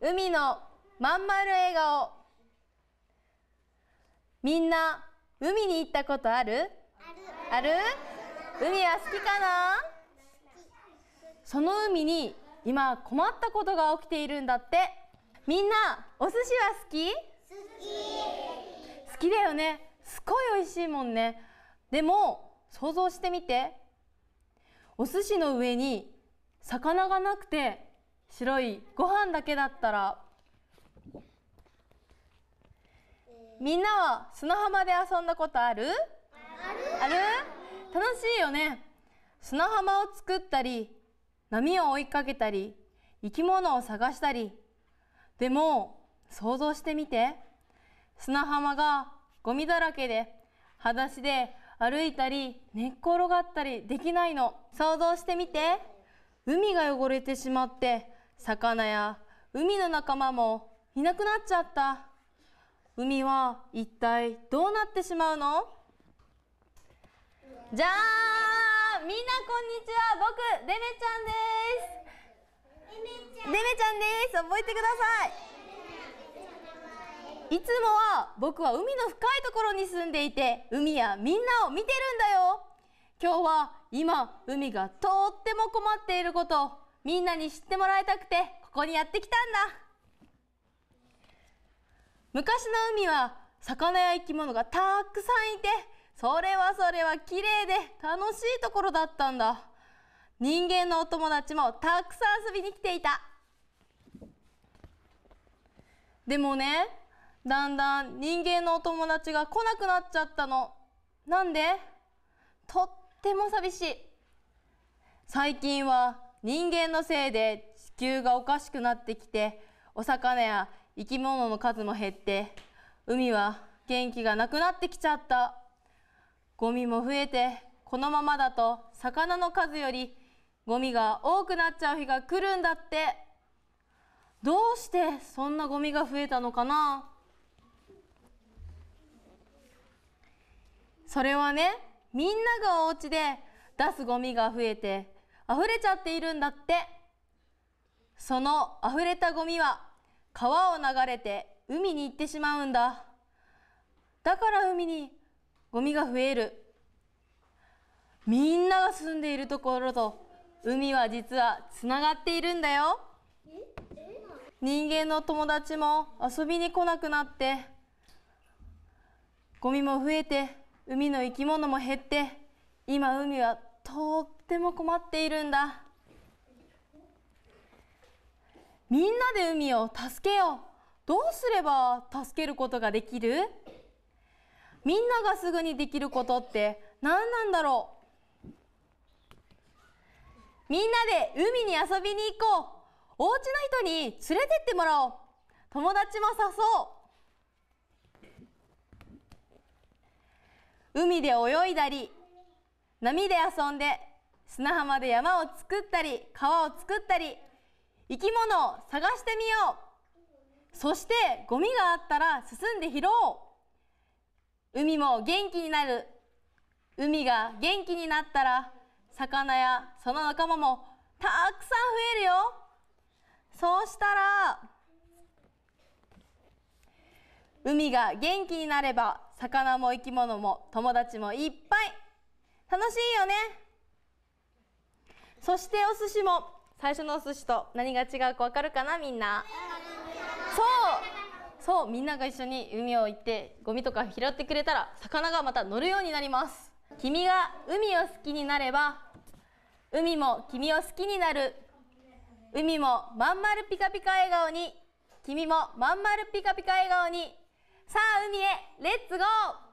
海のまんまる笑顔みんな海に行ったことあるある海は好きかなその海に今困ったことが起きているんだってみんなお寿司は好き好きだよねすごい美味しいもんねでも想像してみてお寿司の上に魚がなくて白いご飯だけだったらみんなは砂浜で遊んだことあるある楽しいよね砂浜を作ったり波を追いかけたり生き物を探したりでも想像してみて砂浜がゴミだらけで裸足で歩いたり寝っ転がったりできないの想像してみて海が汚れてしまって魚や海の仲間もいなくなっちゃった海は一体どうなってしまうのじゃあみんなこんにちは僕デメちゃんですデメちゃんです覚えてくださいいつもは僕は海の深いところに住んでいて海やみんなを見てるんだよ今日は今海がとっても困っていることみんなに知ってもらいたくてここにやってきたんだ昔の海は魚や生き物がたくさんいてそれはそれは綺麗で楽しいところだったんだ人間のお友達もたくさん遊びに来ていたでもねだんだん人間のお友達が来なくなっちゃったのなんでとっても寂しい最近は人間のせいで地球がおかしくなってきてお魚や生き物の数も減って海は元気がなくなってきちゃったゴミも増えてこのままだと魚の数よりゴミが多くなっちゃう日が来るんだってどうしてそんなゴミが増えたのかなそれはねみんながお家で出すゴミが増えて溢れちゃっているんだってその溢れたゴミは川を流れて海に行ってしまうんだだから海にゴミが増えるみんなが住んでいるところと海は実はつながっているんだよ人間の友達も遊びに来なくなってゴミも増えて海の生き物も減って今海はとっても困っているんだみんなで海を助けようどうすれば助けることができるみんながすぐにできることって何なんだろうみんなで海に遊びに行こうお家の人に連れてってもらおう友達も誘う海で泳いだり波で遊んで砂浜で山を作ったり川を作ったり生き物を探してみようそしてゴミがあったら進んで拾おう海も元気になる海が元気になったら魚やその仲間もたくさん増えるよそうしたら海が元気になれば魚も生き物も友達もいっぱい楽しいよねそしてお寿司も最初のお寿司と何が違うかわかるかなみんなそうそうみんなが一緒に海を行ってゴミとか拾ってくれたら魚がまた乗るようになります君が海を好きになれば海も君を好きになる海もまんまるピカピカ笑顔に君もまんまるピカピカ笑顔にさあ海へレッツゴー